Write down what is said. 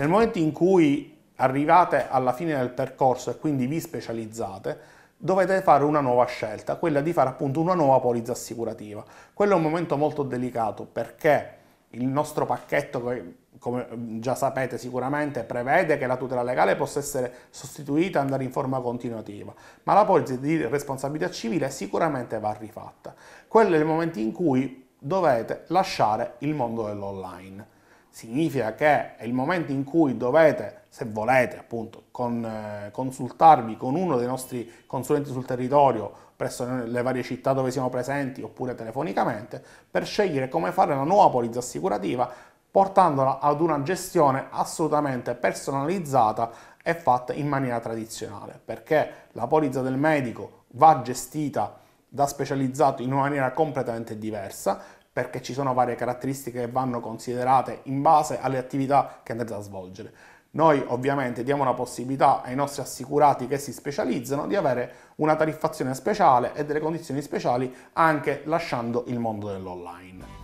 Nel momento in cui arrivate alla fine del percorso e quindi vi specializzate, dovete fare una nuova scelta, quella di fare appunto una nuova polizza assicurativa. Quello è un momento molto delicato perché il nostro pacchetto, come già sapete sicuramente, prevede che la tutela legale possa essere sostituita e andare in forma continuativa, ma la polizza di responsabilità civile sicuramente va rifatta. Quello è il momento in cui dovete lasciare il mondo dell'online significa che è il momento in cui dovete, se volete appunto, con, eh, consultarvi con uno dei nostri consulenti sul territorio presso le varie città dove siamo presenti oppure telefonicamente per scegliere come fare la nuova polizza assicurativa portandola ad una gestione assolutamente personalizzata e fatta in maniera tradizionale, perché la polizza del medico va gestita da specializzato in una maniera completamente diversa, perché ci sono varie caratteristiche che vanno considerate in base alle attività che andrete a svolgere. Noi ovviamente diamo la possibilità ai nostri assicurati che si specializzano di avere una tariffazione speciale e delle condizioni speciali anche lasciando il mondo dell'online.